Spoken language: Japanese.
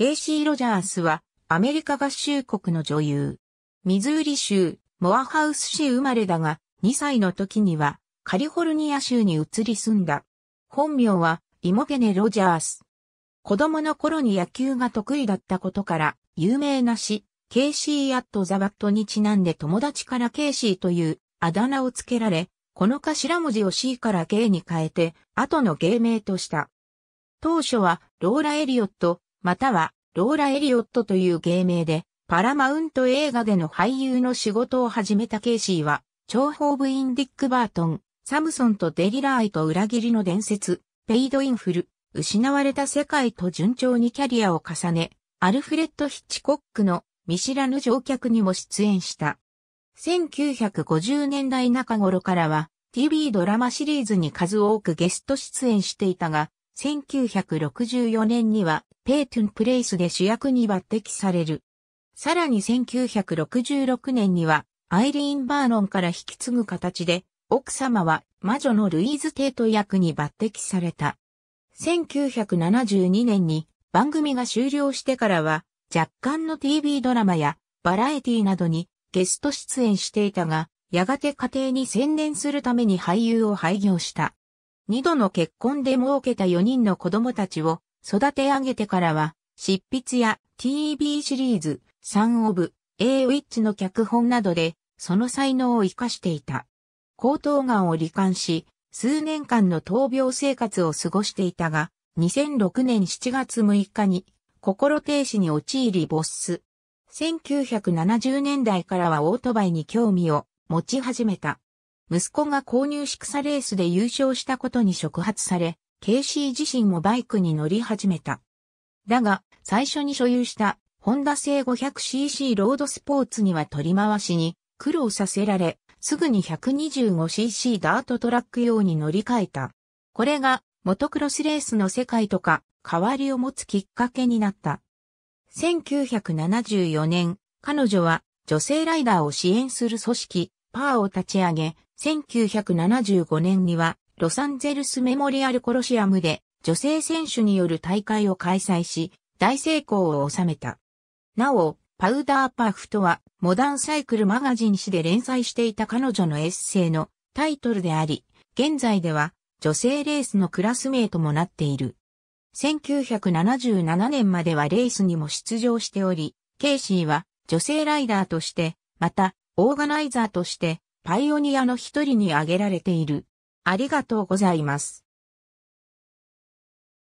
ケイシー・ロジャースは、アメリカ合衆国の女優。ミズーリ州、モアハウス市生まれだが、2歳の時には、カリフォルニア州に移り住んだ。本名は、イモゲネ・ロジャース。子供の頃に野球が得意だったことから、有名な詩、ケイシー・アット・ザ・バットにちなんで友達からケイシーというあだ名を付けられ、この頭文字を C から K に変えて、後の芸名とした。当初は、ローラ・エリオット、またはローラ・エリオットという芸名で、パラマウント映画での俳優の仕事を始めたケイシーは、長報部インディック・バートン、サムソンとデリラーイと裏切りの伝説、ペイド・インフル、失われた世界と順調にキャリアを重ね、アルフレッド・ヒッチコックの見知らぬ乗客にも出演した。1950年代中頃からは TV ドラマシリーズに数多くゲスト出演していたが、1964年にはペイトゥンプレイスで主役に抜擢される。さらに1966年には、アイリーン・バーノンから引き継ぐ形で、奥様は魔女のルイーズ・テート役に抜擢された。1972年に番組が終了してからは、若干の TV ドラマやバラエティなどにゲスト出演していたが、やがて家庭に専念するために俳優を廃業した。二度の結婚で儲けた4人の子供たちを育て上げてからは、執筆や TV シリーズ、サン・オブ、A・ ウィッチの脚本などで、その才能を活かしていた。喉頭んを罹患し、数年間の闘病生活を過ごしていたが、2006年7月6日に、心停止に陥り没す。1970年代からはオートバイに興味を持ち始めた。息子が購入し草レースで優勝したことに触発され、ケイシー自身もバイクに乗り始めた。だが、最初に所有したホンダ製 500cc ロードスポーツには取り回しに苦労させられ、すぐに 125cc ダートトラック用に乗り換えた。これがモトクロスレースの世界とか代わりを持つきっかけになった。1974年、彼女は女性ライダーを支援する組織、パーを立ち上げ、1975年にはロサンゼルスメモリアルコロシアムで女性選手による大会を開催し、大成功を収めた。なお、パウダーパフとは、モダンサイクルマガジン誌で連載していた彼女のエッセイのタイトルであり、現在では女性レースのクラスメイトもなっている。1977年まではレースにも出場しており、ケイシーは女性ライダーとして、また、オーガナイザーとして、パイオニアの一人に挙げられている。ありがとうございます。